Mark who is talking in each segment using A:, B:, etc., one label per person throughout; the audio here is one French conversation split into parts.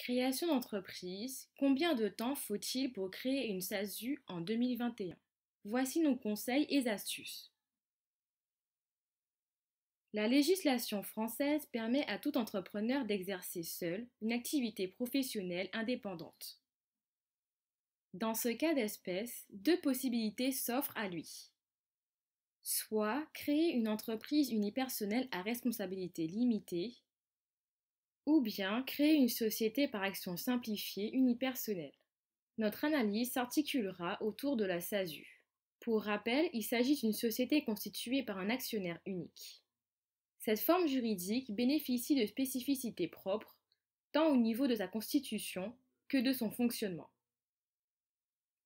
A: Création d'entreprise, combien de temps faut-il pour créer une SASU en 2021 Voici nos conseils et astuces. La législation française permet à tout entrepreneur d'exercer seul une activité professionnelle indépendante. Dans ce cas d'espèce, deux possibilités s'offrent à lui. Soit créer une entreprise unipersonnelle à responsabilité limitée, ou bien créer une société par action simplifiée unipersonnelle. Notre analyse s'articulera autour de la SASU. Pour rappel, il s'agit d'une société constituée par un actionnaire unique. Cette forme juridique bénéficie de spécificités propres, tant au niveau de sa constitution que de son fonctionnement.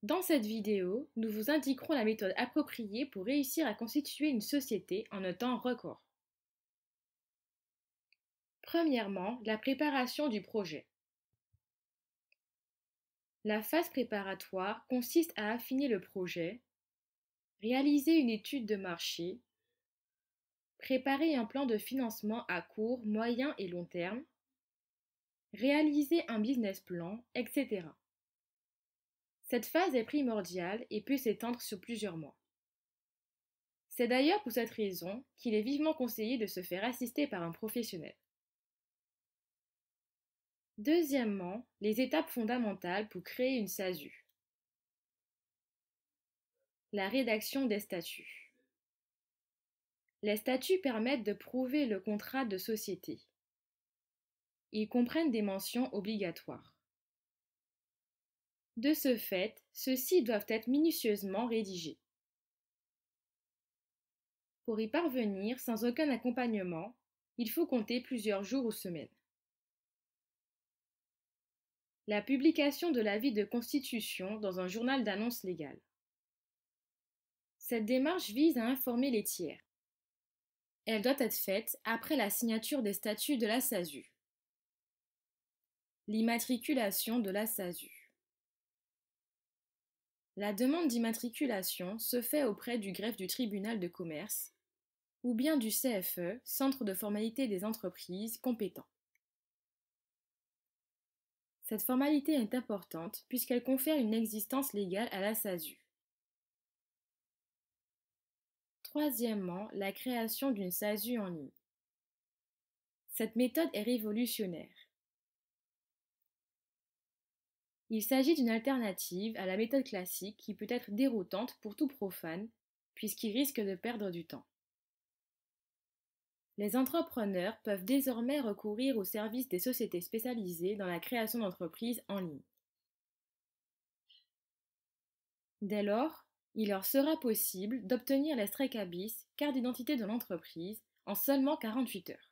A: Dans cette vidéo, nous vous indiquerons la méthode appropriée pour réussir à constituer une société en notant temps record. Premièrement, la préparation du projet. La phase préparatoire consiste à affiner le projet, réaliser une étude de marché, préparer un plan de financement à court, moyen et long terme, réaliser un business plan, etc. Cette phase est primordiale et peut s'étendre sur plusieurs mois. C'est d'ailleurs pour cette raison qu'il est vivement conseillé de se faire assister par un professionnel. Deuxièmement, les étapes fondamentales pour créer une SASU. La rédaction des statuts. Les statuts permettent de prouver le contrat de société. Ils comprennent des mentions obligatoires. De ce fait, ceux-ci doivent être minutieusement rédigés. Pour y parvenir sans aucun accompagnement, il faut compter plusieurs jours ou semaines la publication de l'avis de constitution dans un journal d'annonce légale. Cette démarche vise à informer les tiers. Elle doit être faite après la signature des statuts de la SASU. L'immatriculation de la SASU. La demande d'immatriculation se fait auprès du greffe du tribunal de commerce ou bien du CFE, Centre de formalité des entreprises compétent. Cette formalité est importante puisqu'elle confère une existence légale à la SASU. Troisièmement, la création d'une SASU en ligne. Cette méthode est révolutionnaire. Il s'agit d'une alternative à la méthode classique qui peut être déroutante pour tout profane puisqu'il risque de perdre du temps. Les entrepreneurs peuvent désormais recourir aux services des sociétés spécialisées dans la création d'entreprises en ligne. Dès lors, il leur sera possible d'obtenir les strek carte d'identité de l'entreprise, en seulement 48 heures.